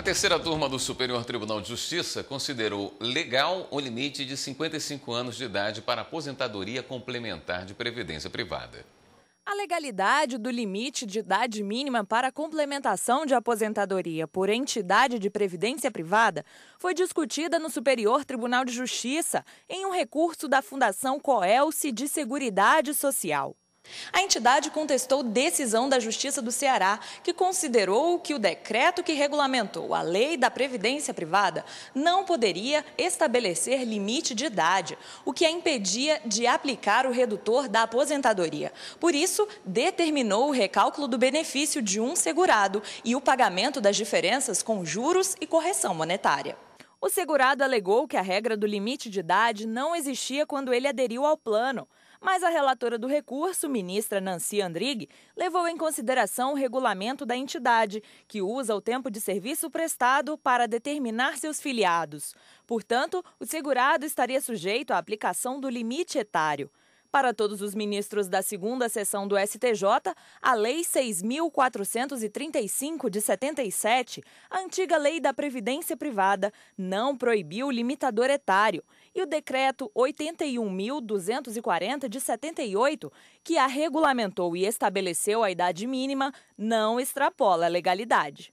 A terceira turma do Superior Tribunal de Justiça considerou legal o limite de 55 anos de idade para aposentadoria complementar de previdência privada. A legalidade do limite de idade mínima para complementação de aposentadoria por entidade de previdência privada foi discutida no Superior Tribunal de Justiça em um recurso da Fundação Coelce de Seguridade Social. A entidade contestou decisão da Justiça do Ceará, que considerou que o decreto que regulamentou a lei da previdência privada não poderia estabelecer limite de idade, o que a impedia de aplicar o redutor da aposentadoria. Por isso, determinou o recálculo do benefício de um segurado e o pagamento das diferenças com juros e correção monetária. O segurado alegou que a regra do limite de idade não existia quando ele aderiu ao plano mas a relatora do recurso, ministra Nancy Andrighi, levou em consideração o regulamento da entidade, que usa o tempo de serviço prestado para determinar seus filiados. Portanto, o segurado estaria sujeito à aplicação do limite etário. Para todos os ministros da segunda sessão do STJ, a Lei 6.435 de 77, a antiga Lei da Previdência Privada, não proibiu o limitador etário e o Decreto 81.240 de 78, que a regulamentou e estabeleceu a idade mínima, não extrapola a legalidade.